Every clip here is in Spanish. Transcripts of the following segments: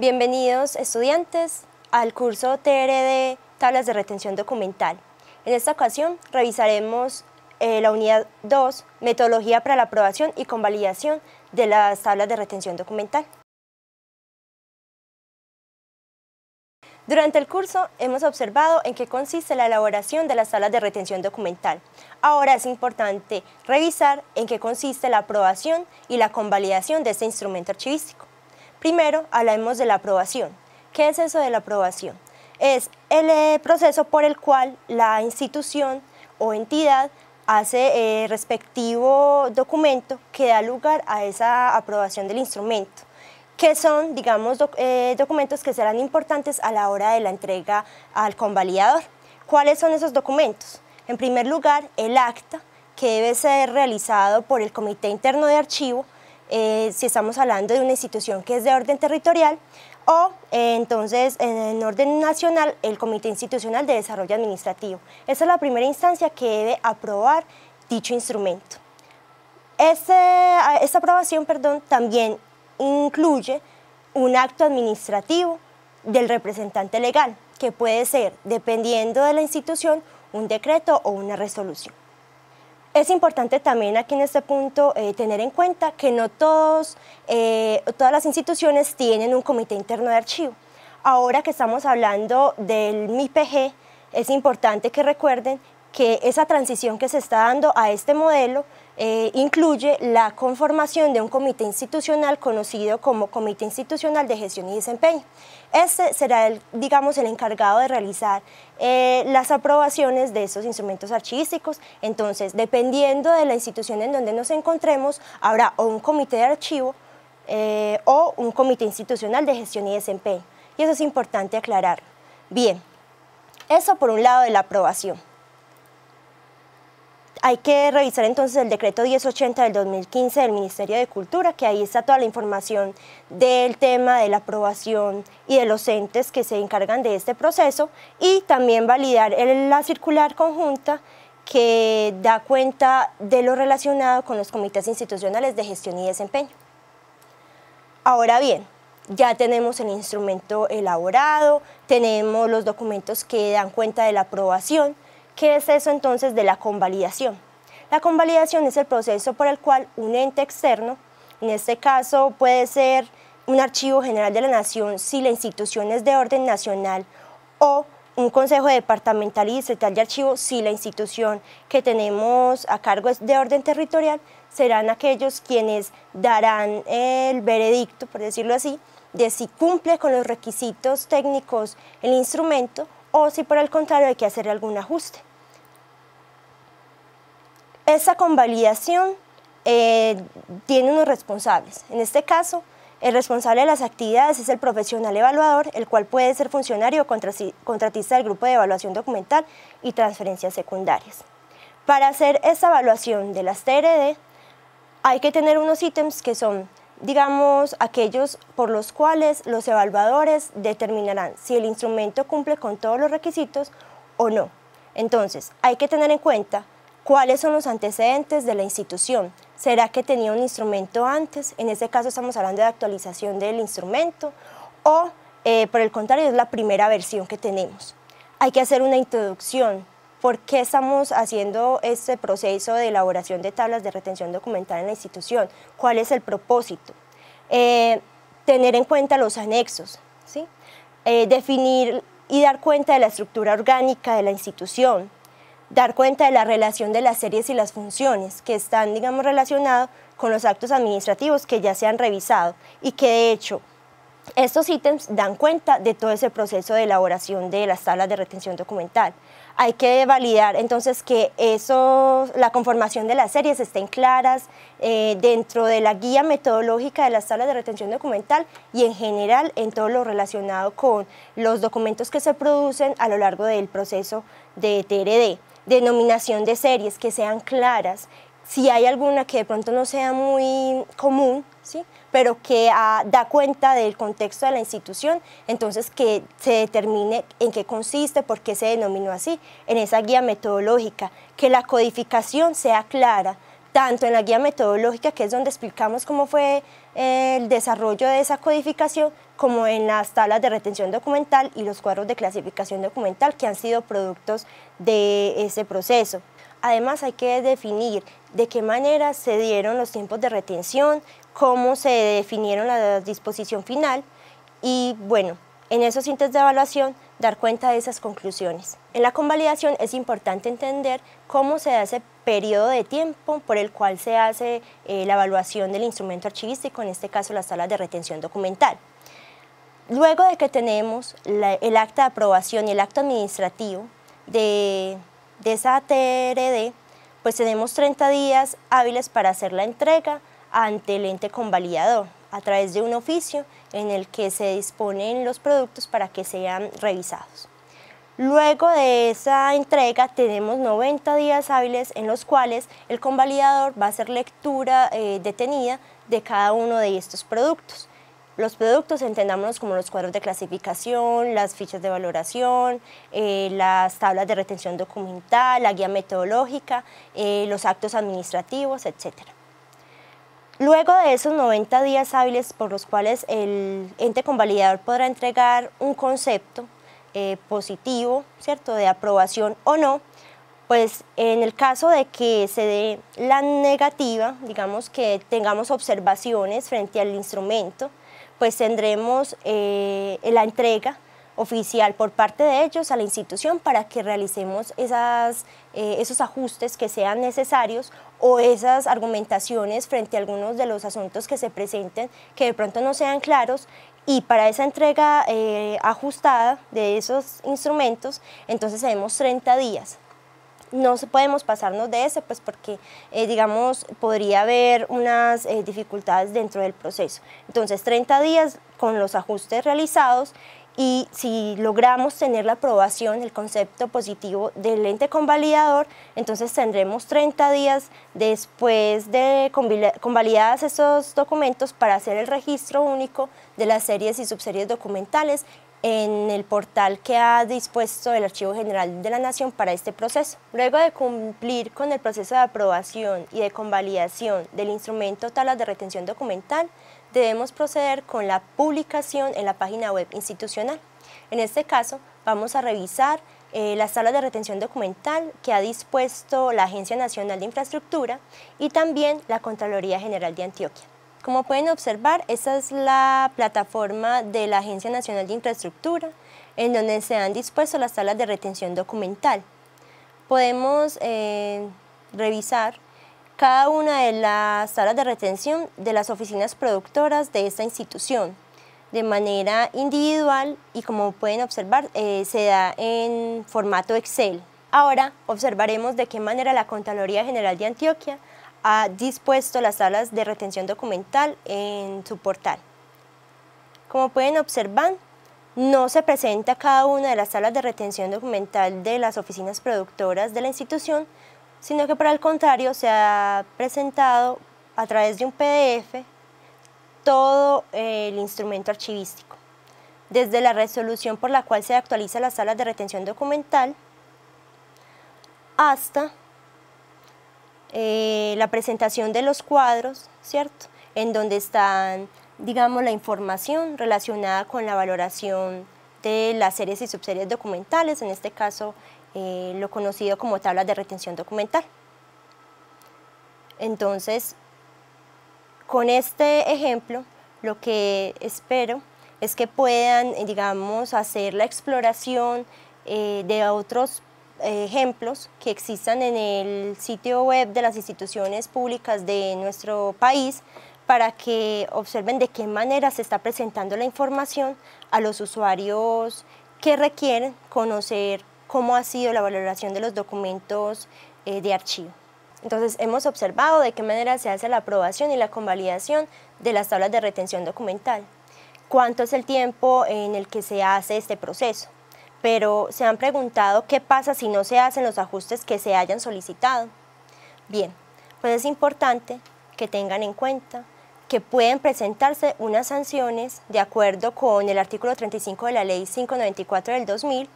Bienvenidos estudiantes al curso TRD Tablas de Retención Documental. En esta ocasión revisaremos eh, la unidad 2, Metodología para la aprobación y convalidación de las tablas de retención documental. Durante el curso hemos observado en qué consiste la elaboración de las tablas de retención documental. Ahora es importante revisar en qué consiste la aprobación y la convalidación de este instrumento archivístico. Primero, hablemos de la aprobación. ¿Qué es eso de la aprobación? Es el eh, proceso por el cual la institución o entidad hace el eh, respectivo documento que da lugar a esa aprobación del instrumento, ¿Qué son, digamos, eh, documentos que serán importantes a la hora de la entrega al convalidador. ¿Cuáles son esos documentos? En primer lugar, el acta, que debe ser realizado por el Comité Interno de Archivo, eh, si estamos hablando de una institución que es de orden territorial, o eh, entonces en orden nacional el Comité Institucional de Desarrollo Administrativo. Esa es la primera instancia que debe aprobar dicho instrumento. Este, esta aprobación perdón, también incluye un acto administrativo del representante legal, que puede ser, dependiendo de la institución, un decreto o una resolución. Es importante también aquí en este punto eh, tener en cuenta que no todos, eh, todas las instituciones tienen un comité interno de archivo. Ahora que estamos hablando del MIPG, es importante que recuerden que esa transición que se está dando a este modelo eh, incluye la conformación de un comité institucional conocido como Comité Institucional de Gestión y Desempeño. Este será, el, digamos, el encargado de realizar eh, las aprobaciones de esos instrumentos archivísticos. Entonces, dependiendo de la institución en donde nos encontremos, habrá o un comité de archivo eh, o un comité institucional de gestión y desempeño. Y eso es importante aclarar. Bien, eso por un lado de la aprobación hay que revisar entonces el decreto 1080 del 2015 del Ministerio de Cultura, que ahí está toda la información del tema de la aprobación y de los entes que se encargan de este proceso y también validar la circular conjunta que da cuenta de lo relacionado con los comités institucionales de gestión y desempeño. Ahora bien, ya tenemos el instrumento elaborado, tenemos los documentos que dan cuenta de la aprobación, ¿Qué es eso entonces de la convalidación? La convalidación es el proceso por el cual un ente externo, en este caso puede ser un archivo general de la nación si la institución es de orden nacional o un consejo departamental y distrital de archivos si la institución que tenemos a cargo es de orden territorial, serán aquellos quienes darán el veredicto, por decirlo así, de si cumple con los requisitos técnicos el instrumento o si por el contrario hay que hacer algún ajuste. Esa convalidación eh, tiene unos responsables. En este caso, el responsable de las actividades es el profesional evaluador, el cual puede ser funcionario o contratista del grupo de evaluación documental y transferencias secundarias. Para hacer esa evaluación de las TRD, hay que tener unos ítems que son, digamos, aquellos por los cuales los evaluadores determinarán si el instrumento cumple con todos los requisitos o no. Entonces, hay que tener en cuenta ¿Cuáles son los antecedentes de la institución? ¿Será que tenía un instrumento antes? En este caso estamos hablando de actualización del instrumento o, eh, por el contrario, es la primera versión que tenemos. Hay que hacer una introducción. ¿Por qué estamos haciendo este proceso de elaboración de tablas de retención documental en la institución? ¿Cuál es el propósito? Eh, tener en cuenta los anexos, ¿sí? Eh, definir y dar cuenta de la estructura orgánica de la institución, dar cuenta de la relación de las series y las funciones que están, digamos, relacionados con los actos administrativos que ya se han revisado y que de hecho estos ítems dan cuenta de todo ese proceso de elaboración de las tablas de retención documental. Hay que validar entonces que eso, la conformación de las series estén claras eh, dentro de la guía metodológica de las tablas de retención documental y en general en todo lo relacionado con los documentos que se producen a lo largo del proceso de TRD denominación de series, que sean claras. Si hay alguna que de pronto no sea muy común, ¿sí? pero que ah, da cuenta del contexto de la institución, entonces que se determine en qué consiste, por qué se denominó así, en esa guía metodológica, que la codificación sea clara, tanto en la guía metodológica, que es donde explicamos cómo fue el desarrollo de esa codificación como en las tablas de retención documental y los cuadros de clasificación documental que han sido productos de ese proceso. Además hay que definir de qué manera se dieron los tiempos de retención, cómo se definieron la disposición final y bueno, en esos índices de evaluación dar cuenta de esas conclusiones. En la convalidación es importante entender cómo se hace periodo de tiempo por el cual se hace eh, la evaluación del instrumento archivístico, en este caso las salas de retención documental. Luego de que tenemos el acta de aprobación y el acto administrativo de, de esa TRD, pues tenemos 30 días hábiles para hacer la entrega ante el ente convalidador a través de un oficio en el que se disponen los productos para que sean revisados. Luego de esa entrega tenemos 90 días hábiles en los cuales el convalidador va a hacer lectura eh, detenida de cada uno de estos productos. Los productos entendámonos como los cuadros de clasificación, las fichas de valoración, eh, las tablas de retención documental, la guía metodológica, eh, los actos administrativos, etc. Luego de esos 90 días hábiles por los cuales el ente convalidador podrá entregar un concepto, eh, positivo, ¿cierto?, de aprobación o no, pues en el caso de que se dé la negativa, digamos que tengamos observaciones frente al instrumento, pues tendremos eh, la entrega oficial por parte de ellos a la institución para que realicemos eh, esos ajustes que sean necesarios o esas argumentaciones frente a algunos de los asuntos que se presenten que de pronto no sean claros y para esa entrega eh, ajustada de esos instrumentos, entonces tenemos 30 días. No podemos pasarnos de ese, pues porque, eh, digamos, podría haber unas eh, dificultades dentro del proceso. Entonces, 30 días con los ajustes realizados y si logramos tener la aprobación, el concepto positivo del ente convalidador, entonces tendremos 30 días después de convalidadas esos documentos para hacer el registro único de las series y subseries documentales en el portal que ha dispuesto el Archivo General de la Nación para este proceso. Luego de cumplir con el proceso de aprobación y de convalidación del instrumento Talas de Retención Documental, debemos proceder con la publicación en la página web institucional. En este caso, vamos a revisar eh, las salas de retención documental que ha dispuesto la Agencia Nacional de Infraestructura y también la Contraloría General de Antioquia. Como pueden observar, esta es la plataforma de la Agencia Nacional de Infraestructura, en donde se han dispuesto las salas de retención documental. Podemos eh, revisar cada una de las salas de retención de las oficinas productoras de esta institución. De manera individual y como pueden observar, eh, se da en formato Excel. Ahora observaremos de qué manera la Contraloría General de Antioquia ha dispuesto las salas de retención documental en su portal. Como pueden observar, no se presenta cada una de las salas de retención documental de las oficinas productoras de la institución, sino que por el contrario se ha presentado a través de un PDF todo eh, el instrumento archivístico, desde la resolución por la cual se actualiza las salas de retención documental hasta eh, la presentación de los cuadros, ¿cierto? En donde están, digamos, la información relacionada con la valoración de las series y subseries documentales, en este caso eh, lo conocido como tablas de retención documental. Entonces, con este ejemplo, lo que espero es que puedan, eh, digamos, hacer la exploración eh, de otros ejemplos que existan en el sitio web de las instituciones públicas de nuestro país para que observen de qué manera se está presentando la información a los usuarios que requieren conocer cómo ha sido la valoración de los documentos eh, de archivo. Entonces hemos observado de qué manera se hace la aprobación y la convalidación de las tablas de retención documental, cuánto es el tiempo en el que se hace este proceso, pero se han preguntado qué pasa si no se hacen los ajustes que se hayan solicitado. Bien, pues es importante que tengan en cuenta que pueden presentarse unas sanciones de acuerdo con el artículo 35 de la ley 594 del 2000,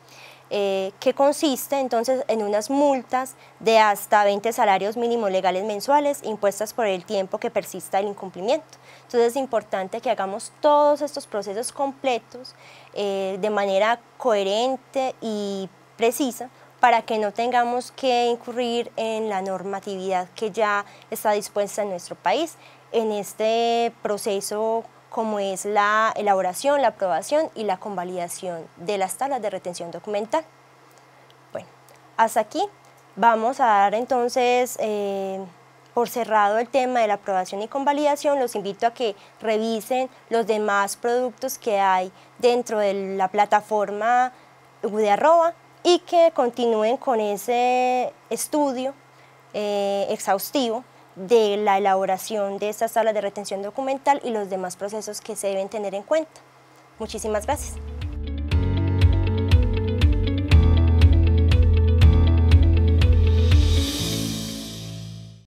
eh, que consiste entonces en unas multas de hasta 20 salarios mínimos legales mensuales impuestas por el tiempo que persista el incumplimiento. Entonces es importante que hagamos todos estos procesos completos eh, de manera coherente y precisa para que no tengamos que incurrir en la normatividad que ya está dispuesta en nuestro país en este proceso como es la elaboración, la aprobación y la convalidación de las tablas de retención documental. Bueno, hasta aquí vamos a dar entonces eh, por cerrado el tema de la aprobación y convalidación. Los invito a que revisen los demás productos que hay dentro de la plataforma de y que continúen con ese estudio eh, exhaustivo de la elaboración de esa sala de retención documental y los demás procesos que se deben tener en cuenta. Muchísimas gracias.